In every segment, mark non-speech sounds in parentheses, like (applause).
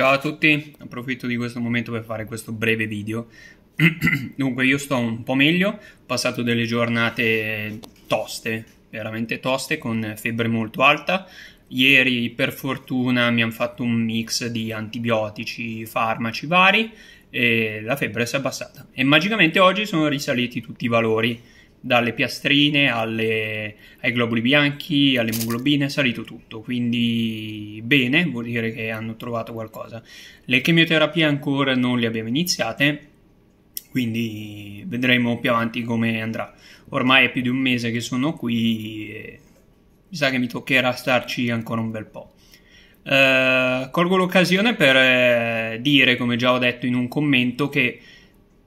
Ciao a tutti, approfitto di questo momento per fare questo breve video. (clears throat) Dunque, io sto un po' meglio, ho passato delle giornate toste, veramente toste, con febbre molto alta. Ieri, per fortuna, mi hanno fatto un mix di antibiotici, farmaci vari e la febbre si è abbassata. E magicamente oggi sono risaliti tutti i valori dalle piastrine alle, ai globuli bianchi, alle emoglobine, è salito tutto, quindi bene, vuol dire che hanno trovato qualcosa. Le chemioterapie ancora non le abbiamo iniziate, quindi vedremo più avanti come andrà. Ormai è più di un mese che sono qui e mi sa che mi toccherà starci ancora un bel po'. Eh, colgo l'occasione per eh, dire, come già ho detto in un commento, che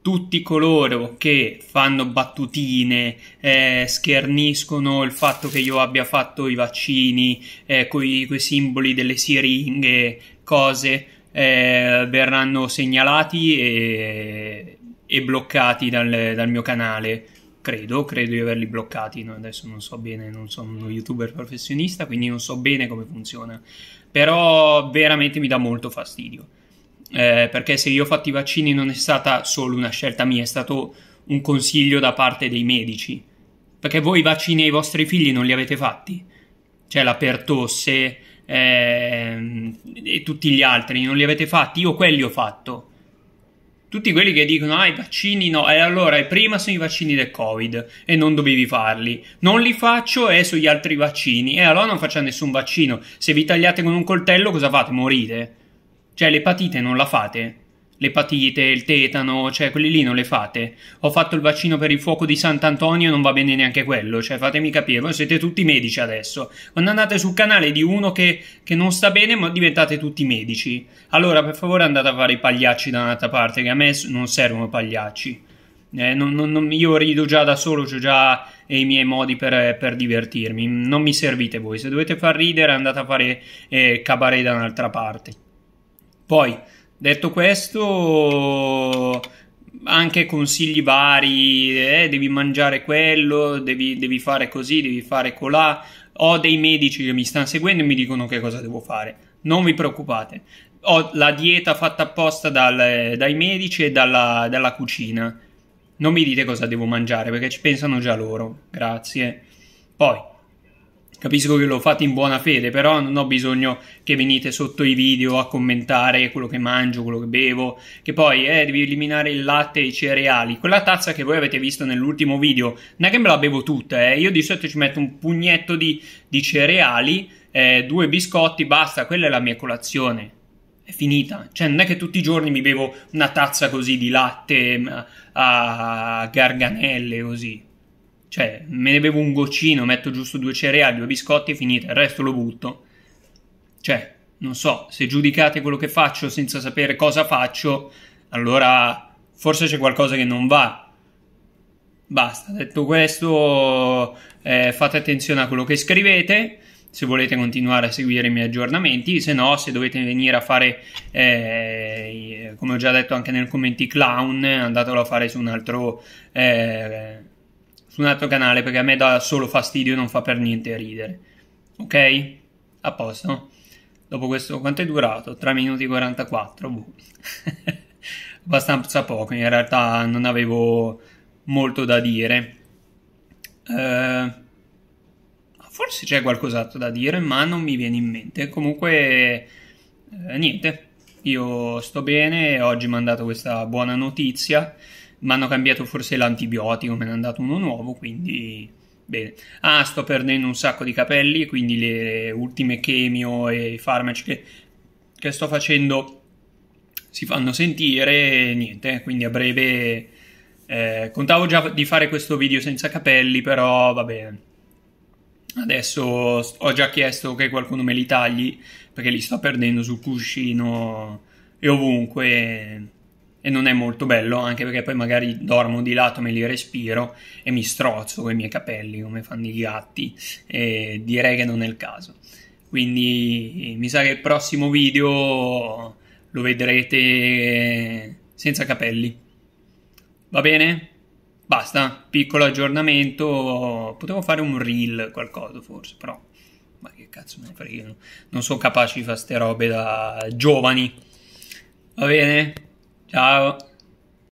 tutti coloro che fanno battutine, eh, scherniscono il fatto che io abbia fatto i vaccini, eh, coi, coi simboli delle siringhe, cose, eh, verranno segnalati e, e bloccati dal, dal, mio canale. Credo, credo di averli bloccati. No? Adesso non so bene, non sono uno youtuber professionista, quindi non so bene come funziona. Però veramente mi dà molto fastidio eh, perché se io ho fatto i vaccini non è stata solo una scelta mia, è stato un consiglio da parte dei medici. Perché voi i vaccini ai vostri figli non li avete fatti, cioè la pertosse eh, e tutti gli altri non li avete fatti, io quelli ho fatto. Tutti quelli che dicono ah i vaccini no, e allora prima sono i vaccini del covid e non dovevi farli, non li faccio e sugli altri vaccini, e allora non faccio nessun vaccino, se vi tagliate con un coltello cosa fate? Morite cioè l'epatite non la fate? L'epatite, il tetano, cioè quelli lì non le fate. Ho fatto il vaccino per il fuoco di Sant'Antonio e non va bene neanche quello. Cioè fatemi capire, voi siete tutti medici adesso. Quando andate sul canale di uno che, che non sta bene ma diventate tutti medici. Allora per favore andate a fare i pagliacci da un'altra parte che a me non servono pagliacci. Eh, non, non, non, io rido già da solo, ho già eh, i miei modi per, per, divertirmi. Non mi servite voi. Se dovete far ridere, andate a fare eh, cabaret da un'altra parte. Poi, detto questo, anche consigli vari, eh, devi mangiare quello, devi, devi, fare così, devi fare colà. Ho dei medici che mi stanno seguendo e mi dicono che cosa devo fare. Non vi preoccupate. Ho la dieta fatta apposta dal, dai medici e dalla, dalla cucina. Non mi dite cosa devo mangiare perché ci pensano già loro. Grazie. Poi, Capisco che lo fate in buona fede, però non ho bisogno che venite sotto i video a commentare quello che mangio, quello che bevo, che poi eh, devi eliminare il latte e i cereali. Quella tazza che voi avete visto nell'ultimo video, non è che me la bevo tutta, eh. io di solito ci metto un pugnetto di, di cereali, eh, due biscotti, basta, quella è la mia colazione. È finita, cioè non è che tutti i giorni mi bevo una tazza così di latte a garganelle così. Cioè, me ne bevo un goccino, metto giusto due cereali, due biscotti e finita, il resto lo butto. Cioè, non so, se giudicate quello che faccio senza sapere cosa faccio, allora forse c'è qualcosa che non va. Basta, detto questo, eh, fate attenzione a quello che scrivete se volete continuare a seguire i miei aggiornamenti, se no, se dovete venire a fare, eh, come ho già detto anche nel commenti clown, andatelo a fare su un altro eh, su un altro canale perché a me dà solo fastidio e non fa per niente ridere. Ok? A posto. Dopo questo, quanto è durato? 3 minuti 44. Boh. (laughs) Abbastanza poco, in realtà non avevo molto da dire. Uh, forse c'è qualcos'altro da dire, ma non mi viene in mente. Comunque, eh, niente. Io sto bene, oggi mi hanno dato questa buona notizia mi hanno cambiato forse l'antibiotico, me ne hanno dato uno nuovo, quindi bene. Ah, sto perdendo un sacco di capelli, quindi le ultime chemio e i farmaci che, che sto facendo si fanno sentire, niente, quindi a breve... Eh, contavo già di fare questo video senza capelli, però va bene. Adesso ho già chiesto che qualcuno me li tagli, perché li sto perdendo sul cuscino e ovunque e non è molto bello, anche perché poi magari dormo di lato, me li respiro e mi strozzo con i miei capelli come fanno i gatti, e direi che non è il caso. Quindi mi sa che il prossimo video lo vedrete senza capelli. Va bene? Basta, piccolo aggiornamento. Potevo fare un reel, qualcosa forse, però. Ma che cazzo me ne frega, non sono capace di fare ste robe da giovani. Va bene? Ja,